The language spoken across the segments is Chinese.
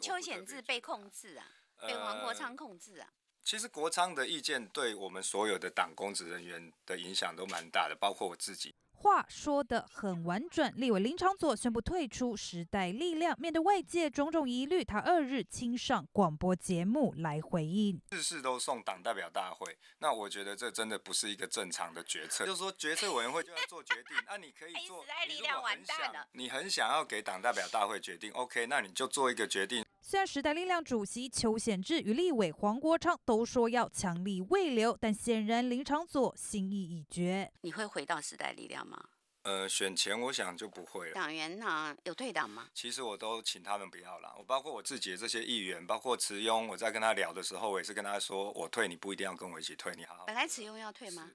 邱显志被控制啊，被黄国昌控制啊。其实国昌的意见对我们所有的党公职人员的影响都蛮大的，包括我自己。话说的很婉转，立委林长佐宣布退出时代力量。面对外界种种疑虑，他二日亲上广播节目来回应。事事都送党代表大会，那我觉得这真的不是一个正常的决策。就是说，决策委员会就要做决定。那你可以做，你完蛋了，你很想要给党代表大会决定，OK，那你就做一个决定。虽然时代力量主席邱显志与立委黄国昌都说要强力未留，但显然林长佐心意已决。你会回到时代力量吗？呃，选前我想就不会了。党员呢，有退党吗？其实我都请他们不要了。我包括我自己的这些议员，包括慈庸，我在跟他聊的时候，我也是跟他说，我退，你不一定要跟我一起退，你好好。本来慈庸要退吗？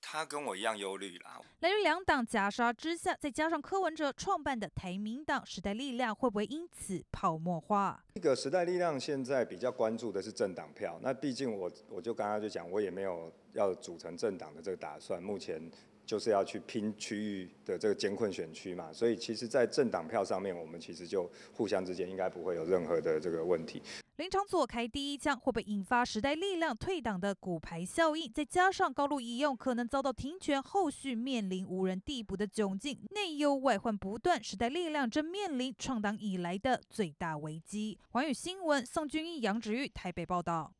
他跟我一样忧虑啦。来于两党夹杀之下，再加上柯文哲创办的台民党，时代力量会不会因此泡沫化？这个时代力量现在比较关注的是政党票。那毕竟我我就刚刚就讲，我也没有要组成政党的这个打算。目前就是要去拼区域的这个艰困选区嘛。所以其实，在政党票上面，我们其实就互相之间应该不会有任何的这个问题。林昌佐开第一枪，会被引发时代力量退党的骨牌效应，再加上高路已用可能遭到停权，后续面临无人替补的窘境，内忧外患不断，时代力量正面临创党以来的最大危机。环宇新闻，宋君毅、杨芷玉，台北报道。